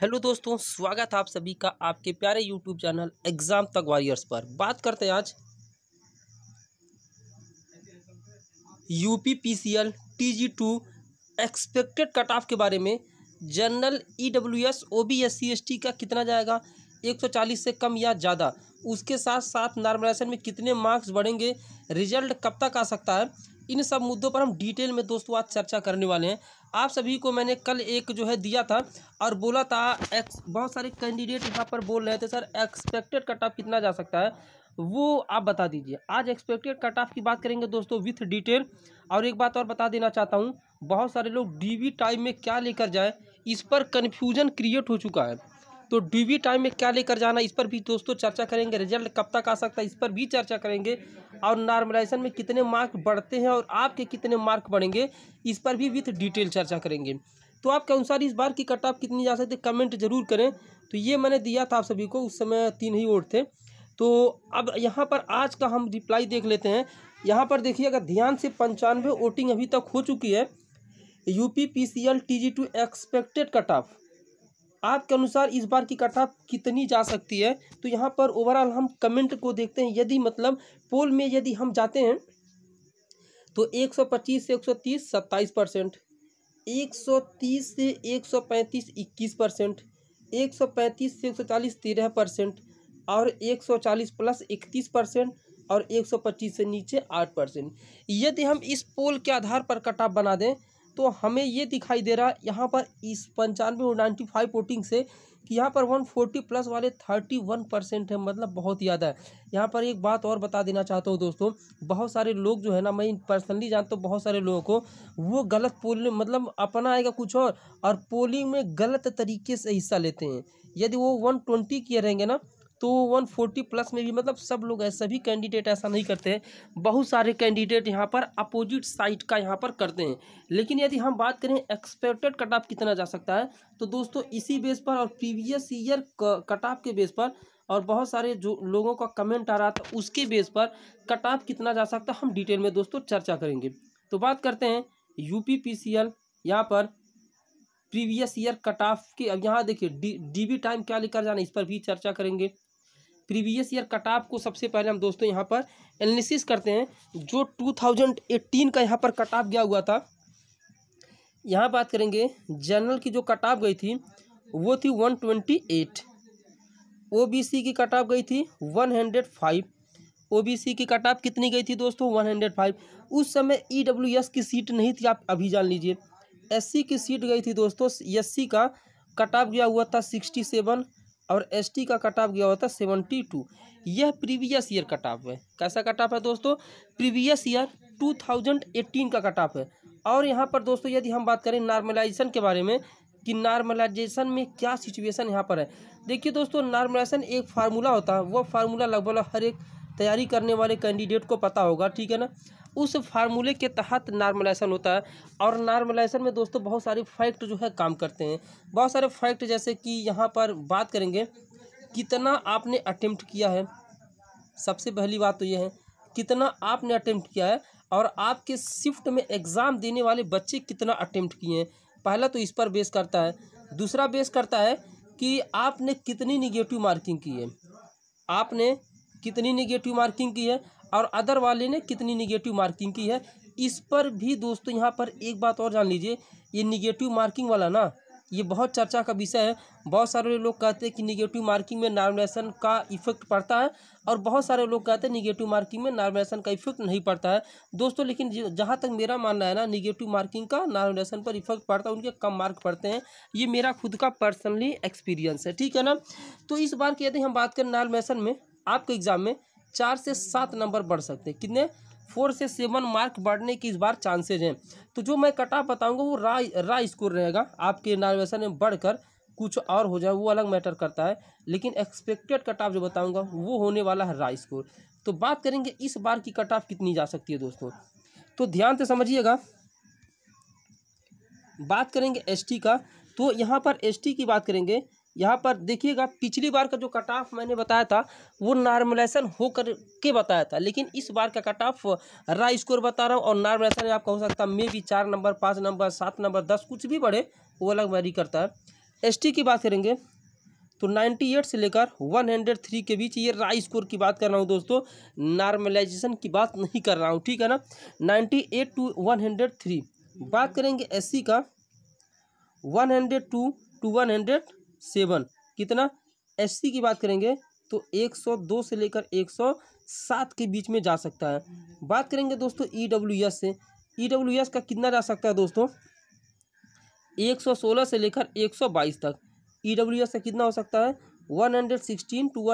hello दोस्तों स्वागत है आप सभी का आपके प्यारे यूट्यूब चैनल एग्ज़ाम तक वॉरियर्स पर बात करते हैं आज U P P C L T G two expected cut off के बारे में general E W S O B S C S T का कितना जाएगा एक सौ चालीस से कम या ज़्यादा उसके साथ साथ नॉर्मलाइजेशन में कितने मार्क्स बढ़ेंगे रिजल्ट कब तक आ सकता है इन सब मुद्दों पर हम डिटेल में दोस्तों आज चर्चा करने वाले हैं आप सभी को मैंने कल एक जो है दिया था और बोला था एक्स बहुत सारे कैंडिडेट यहाँ पर बोल रहे थे सर एक्सपेक्टेड कट ऑफ कितना जा सकता है वो आप बता दीजिए आज एक्सपेक्टेड कट ऑफ की बात करेंगे दोस्तों विथ डिटेल और एक बात और बता देना चाहता हूँ बहुत सारे लोग डी टाइम में क्या लेकर जाए इस पर कन्फ्यूजन क्रिएट हो चुका है तो ड्यूबी टाइम में क्या लेकर जाना इस पर भी दोस्तों चर्चा करेंगे रिजल्ट कब तक आ सकता है इस पर भी चर्चा करेंगे और नॉर्मलाइजेशन में कितने मार्क बढ़ते हैं और आपके कितने मार्क बढ़ेंगे इस पर भी विथ डिटेल चर्चा करेंगे तो आपके अनुसार इस बार की कट ऑफ कितनी जा सकती है कमेंट जरूर करें तो ये मैंने दिया था आप सभी को उस समय तीन ही वोट थे तो अब यहाँ पर आज का हम रिप्लाई देख लेते हैं यहाँ पर देखिए अगर ध्यान से पंचानवे वोटिंग अभी तक हो चुकी है UP P C L T G two expected cut off आपके अनुसार इस बार की कट ऑफ कितनी जा सकती है तो यहाँ पर ओवरऑल हम कमेंट को देखते हैं यदि मतलब पोल में यदि हम जाते हैं तो 125 से 130 सत्ताईस परसेंट 130 से 135 21 परसेंट 135 से 140 तेरह परसेंट और 140 प्लस इकतीस परसेंट और 125 से नीचे आठ परसेंट यदि हम इस पोल के आधार पर कट ऑफ बना दें तो हमें ये दिखाई दे रहा है यहाँ पर इस पंचानवे और नाइन्टी फाइव वोटिंग से कि यहाँ पर वन फोर्टी प्लस वाले थर्टी वन परसेंट है मतलब बहुत ज़्यादा है यहाँ पर एक बात और बता देना चाहता हूँ दोस्तों बहुत सारे लोग जो है ना मैं पर्सनली जानता हूँ बहुत सारे लोगों को वो गलत पोल मतलब अपना आएगा कुछ और और पोलिंग में गलत तरीके से हिस्सा लेते हैं यदि वो वन ट्वेंटी किए रहेंगे ना तो 140 प्लस में भी मतलब सब लोग ऐसे सभी कैंडिडेट ऐसा नहीं करते हैं बहुत सारे कैंडिडेट यहाँ पर अपोजिट साइड का यहाँ पर करते हैं लेकिन यदि हम बात करें एक्सपेक्टेड कट ऑफ कितना जा सकता है तो दोस्तों इसी बेस पर और प्रीवियस ईयर कट ऑफ के बेस पर और बहुत सारे जो लोगों का कमेंट आ रहा था उसके बेस पर कट ऑफ कितना जा सकता है हम डिटेल में दोस्तों चर्चा करेंगे तो बात करते हैं U P P C L यहाँ पर प्रीवियस ईयर कट ऑफ के अब यहाँ देखिए डी डी बी टाइम क्या लेकर जाना इस पर भी चर्चा करेंगे प्रीवियस ईयर कट ऑफ को सबसे पहले हम दोस्तों यहाँ पर एनालिसिस करते हैं जो 2018 का यहाँ पर कट ऑफ गया हुआ था यहाँ बात करेंगे जनरल की जो कट ऑफ गई थी वो थी 128 सी की कट ऑफ गई थी 105 सी की कट ऑफ कितनी गई थी दोस्तों 105 उस समय एस e की सीट नहीं थी आप अभी जान लीजिए सी की सीट गई थी दोस्तों सी का कट ऑफ गया हुआ था सिक्सटी सेवन और एसटी का कट ऑफ गया होता है सेवेंटी टू यह प्रीवियस ईयर कट ऑफ है कैसा कट ऑफ है दोस्तों previous year two thousand eighteen का कट ऑफ है और यहाँ पर दोस्तों यदि हम बात करें नॉर्मलाइजेशन के बारे में कि नॉर्मलाइजेशन में क्या सिचुएशन यहाँ पर है देखिए दोस्तों नॉर्मलाइजेशन एक फार्मूला होता है वह फार्मूला लगभग हर एक तैयारी करने वाले कैंडिडेट को पता होगा ठीक है ना उस फार्मूले के तहत नॉर्मलाइजेशन होता है और नॉर्मलाइजेशन में दोस्तों बहुत सारे फैक्ट जो है काम करते हैं बहुत सारे फैक्ट जैसे कि यहाँ पर बात करेंगे कितना आपने अटेम्प्ट किया है सबसे पहली बात तो यह है कितना आपने अटेम्प्ट किया है और आपके शिफ्ट में एग्ज़ाम देने वाले बच्चे कितना अटेम्प्ट किए हैं पहला तो इस पर बेस करता है दूसरा बेस करता है कि आपने कितनी निगेटिव मार्किंग की है आपने कितनी निगेटिव मार्किंग की है और अदर वाले ने कितनी निगेटिव मार्किंग की है इस पर भी दोस्तों यहाँ पर एक बात और जान लीजिए ये निगेटिव मार्किंग वाला ना ये बहुत चर्चा का विषय है बहुत सारे लोग कहते हैं कि निगेटिव मार्किंग में नॉर्मलेशन का इफेक्ट पड़ता है और बहुत सारे लोग कहते हैं निगेटिव मार्किंग में नॉर्मलेशन का इफेक्ट नहीं पड़ता है दोस्तों लेकिन जहाँ तक मेरा मानना है ना निगेटिव मार्किंग का नॉर्मलेशन पर इफेक्ट पड़ता है उनके कम मार्क पड़ते हैं ये मेरा खुद का पर्सनली एक्सपीरियंस है ठीक है ना तो इस बार की यदि हम बात करें नॉर्मलेशन में आपके एग्ज़ाम में चार से सात नंबर बढ़ सकते हैं कितने फोर से सेवन मार्क बढ़ने की इस बार चांसेज हैं तो जो मैं कटा बताऊंगा वो रा रा स्कोर रहेगा आपके नार्वेशन में बढ़कर कुछ और हो जाए वो अलग मैटर करता है लेकिन एक्सपेक्टेड कट ऑफ जो बताऊंगा वो होने वाला है रा स्कोर तो बात करेंगे इस बार की कट ऑफ कितनी जा सकती है दोस्तों तो ध्यान से समझिएगा बात करेंगे एसटी का तो यहाँ पर एसटी की बात करेंगे यहाँ पर देखिएगा पिछली बार का जो कट ऑफ मैंने बताया था वो नॉर्मलाइजेशन होकर के बताया था लेकिन इस बार का कट ऑफ रा स्कोर बता रहा हूँ और नॉर्मलाइजेशन आपका हो सकता है मे भी चार नंबर पाँच नंबर सात नंबर दस कुछ भी बढ़े वो अलग मैरी करता है एसटी की बात करेंगे तो एट से लेकर थ्री के बीच ये राई स्कोर की बात कर रहा हूँ दोस्तों नॉर्मलाइजेशन की बात नहीं कर रहा हूँ ठीक है ना एट टू थ्री बात करेंगे सी का hundred two two hundred seven कितना एस की बात करेंगे तो 102 से लेकर 107 के बीच में जा सकता है बात करेंगे दोस्तों ई e से ई e का कितना जा सकता है दोस्तों 116 से लेकर 122 तक ई e का कितना हो सकता है 116 टू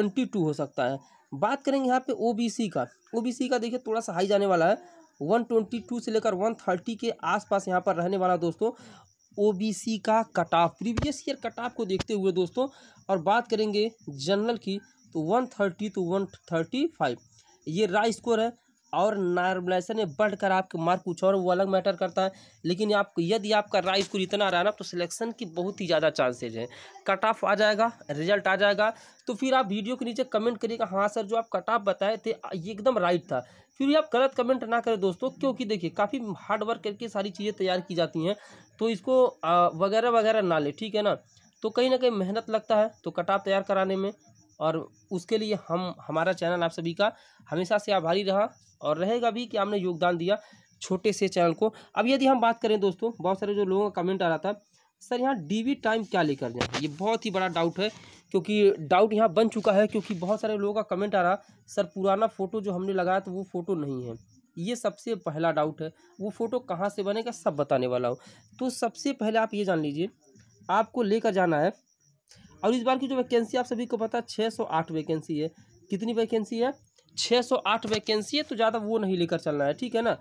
122 हो सकता है बात करेंगे यहाँ पे ओ का ओ का देखिए थोड़ा सा हाई जाने वाला है 122 से लेकर 130 के आसपास यहाँ पर रहने वाला दोस्तों ओबीसी का cut off previous year cut off को देखते हुए दोस्तों और बात करेंगे जनरल की तो one thirty two one thirty five ये राय स्कोर है और नॉर्मलाइजेशन में बढ़कर आपके मार्क कुछ और वो अलग मैटर करता है लेकिन आप यदि आपका राय स्कूल इतना रहा ना तो सिलेक्शन की बहुत ही ज़्यादा चांसेज हैं कट ऑफ आ जाएगा रिजल्ट आ जाएगा तो फिर आप वीडियो के नीचे कमेंट करिएगा हाँ सर जो आप कट ऑफ बताए थे ये एकदम राइट था फिर भी आप गलत कमेंट ना करें दोस्तों क्योंकि देखिए काफ़ी हार्ड वर्क करके सारी चीज़ें तैयार की जाती हैं तो इसको वगैरह वगैरह ना ले ठीक है ना तो कहीं ना कहीं मेहनत लगता है तो कटाप तैयार कराने में और उसके लिए हम हमारा चैनल आप सभी का हमेशा से आभारी रहा और रहेगा भी कि आपने योगदान दिया छोटे से चैनल को अब यदि हम बात करें दोस्तों बहुत सारे जो लोगों का कमेंट आ रहा था सर यहाँ डी टाइम क्या लेकर जाए ये बहुत ही बड़ा डाउट है क्योंकि डाउट यहाँ बन चुका है क्योंकि बहुत सारे लोगों का कमेंट आ रहा सर पुराना फ़ोटो जो हमने लगाया तो वो फ़ोटो नहीं है ये सबसे पहला डाउट है वो फ़ोटो कहाँ से बनेगा सब बताने वाला हो तो सबसे पहले आप ये जान लीजिए आपको लेकर जाना है और इस बार की जो वैकेंसी आप सभी को पता है छः सौ आठ वैकेंसी है कितनी वैकेंसी है छः सौ आठ वैकेंसी है तो ज़्यादा वो नहीं लेकर चलना है ठीक है ना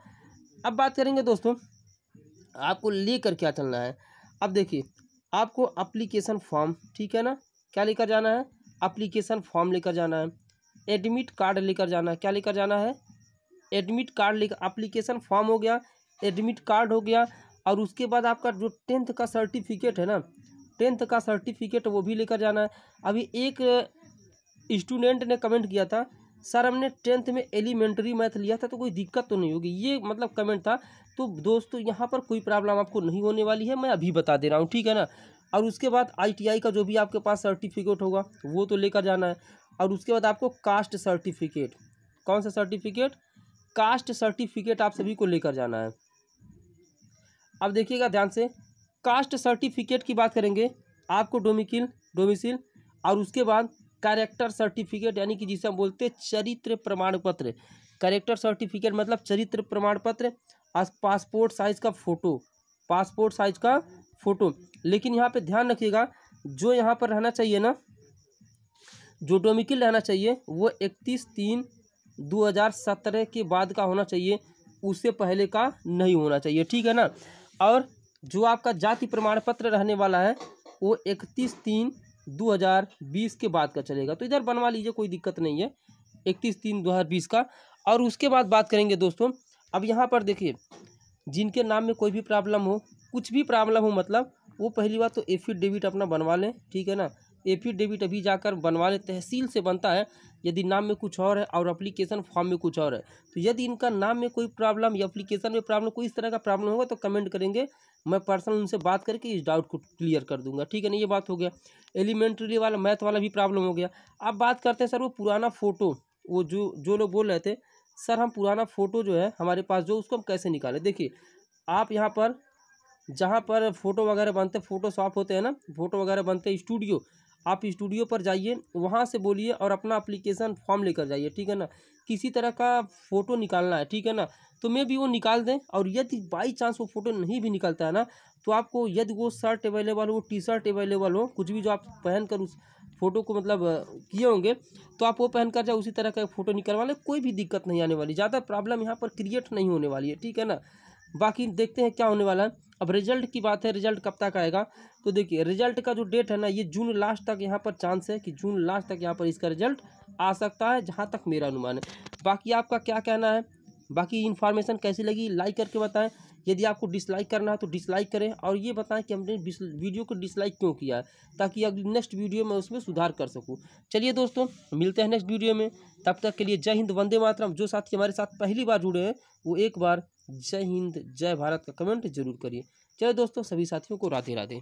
अब बात करेंगे दोस्तों आपको लेकर क्या चलना है अब देखिए आपको अप्लीकेशन फॉर्म ठीक है ना क्या लेकर जाना है अप्लीकेशन फॉर्म लेकर जाना है एडमिट कार्ड लेकर जाना है क्या लेकर जाना है एडमिट कार्ड लेकर अप्लीकेशन फॉर्म हो गया एडमिट कार्ड हो गया और उसके बाद आपका जो टेंथ का सर्टिफिकेट है ना टेंथ का सर्टिफिकेट वो भी लेकर जाना है अभी एक स्टूडेंट ने कमेंट किया था सर हमने टेंथ में एलिमेंट्री मैथ लिया था तो कोई दिक्कत तो नहीं होगी ये मतलब कमेंट था तो दोस्तों यहाँ पर कोई प्रॉब्लम आपको नहीं होने वाली है मैं अभी बता दे रहा हूँ ठीक है ना और उसके बाद आईटीआई का जो भी आपके पास सर्टिफिकेट होगा वो तो लेकर जाना है और उसके बाद आपको कास्ट सर्टिफिकेट कौन सा सर्टिफिकेट कास्ट सर्टिफिकेट आप सभी को लेकर जाना है अब देखिएगा ध्यान से कास्ट सर्टिफिकेट की बात करेंगे आपको डोमिकिल डोमिसिल और उसके बाद कैरेक्टर सर्टिफिकेट यानी कि जिसे हम बोलते हैं चरित्र प्रमाण पत्र कैरेक्टर सर्टिफिकेट मतलब चरित्र प्रमाण पत्र और पासपोर्ट साइज का फ़ोटो पासपोर्ट साइज का फ़ोटो लेकिन यहाँ पे ध्यान रखिएगा जो यहाँ पर रहना चाहिए ना जो डोमिकिल रहना चाहिए वो इकतीस तीन दो हज़ार सत्रह के बाद का होना चाहिए उससे पहले का नहीं होना चाहिए ठीक है ना और जो आपका जाति प्रमाण पत्र रहने वाला है वो इकतीस तीन 2020 के बाद का चलेगा तो इधर बनवा लीजिए कोई दिक्कत नहीं है इकतीस तीन 2020 का और उसके बाद बात करेंगे दोस्तों अब यहाँ पर देखिए जिनके नाम में कोई भी प्रॉब्लम हो कुछ भी प्रॉब्लम हो मतलब वो पहली बात तो एफिडेविट अपना बनवा लें ठीक है ना एफिडेविट अभी जाकर बनवा लें तहसील से बनता है यदि नाम में कुछ और है और अप्लीकेशन फॉर्म में कुछ और है तो यदि इनका नाम में कोई प्रॉब्लम या अप्लीकेशन में प्रॉब्लम कोई इस तरह का प्रॉब्लम होगा तो कमेंट करेंगे मैं पर्सनल उनसे बात करके इस डाउट को क्लियर कर दूंगा ठीक है ना ये बात हो गया एलिमेंट्री वाला मैथ वाला भी प्रॉब्लम हो गया अब बात करते हैं सर वो पुराना फ़ोटो वो जो जो लोग बोल रहे थे सर हम पुराना फ़ोटो जो है हमारे पास जो उसको हम कैसे निकालें देखिए आप यहाँ पर जहाँ पर फ़ोटो वगैरह बनते फोटोशॉप होते हैं ना फ़ोटो वगैरह बनते स्टूडियो आप स्टूडियो पर जाइए वहाँ से बोलिए और अपना अप्लीकेशन फॉर्म लेकर जाइए ठीक है ना किसी तरह का फ़ोटो निकालना है ठीक है ना तो मे भी वो निकाल दें और यदि बाई चांस वो फ़ोटो नहीं भी निकलता है ना तो आपको यदि वो शर्ट अवेलेबल हो टी शर्ट अवेलेबल हो कुछ भी जो आप पहन कर उस फ़ोटो को मतलब किए होंगे तो आप वो पहन कर जाए उसी तरह का फ़ोटो निकलवा लें कोई भी दिक्कत नहीं आने वाली ज़्यादा प्रॉब्लम यहाँ पर क्रिएट नहीं होने वाली है ठीक है ना बाकी देखते हैं क्या होने वाला है अब रिजल्ट की बात है रिजल्ट कब तक आएगा तो देखिए रिजल्ट का जो डेट है ना ये जून लास्ट तक यहाँ पर चांस है कि जून लास्ट तक यहाँ पर इसका रिजल्ट आ सकता है जहाँ तक मेरा अनुमान है बाकी आपका क्या कहना है बाकी इन्फॉर्मेशन कैसी लगी लाइक करके बताएं यदि आपको डिसलाइक करना है तो डिसलाइक करें और ये बताएं कि हमने वीडियो को डिसलाइक क्यों किया है ताकि अगली नेक्स्ट वीडियो में उसमें सुधार कर सकूँ चलिए दोस्तों मिलते हैं नेक्स्ट वीडियो में तब तक के लिए जय हिंद वंदे मातरम जो साथी हमारे साथ पहली बार जुड़े हैं वो एक बार जय हिंद जय भारत का कमेंट जरूर करिए चलो दोस्तों सभी साथियों को राधे राधे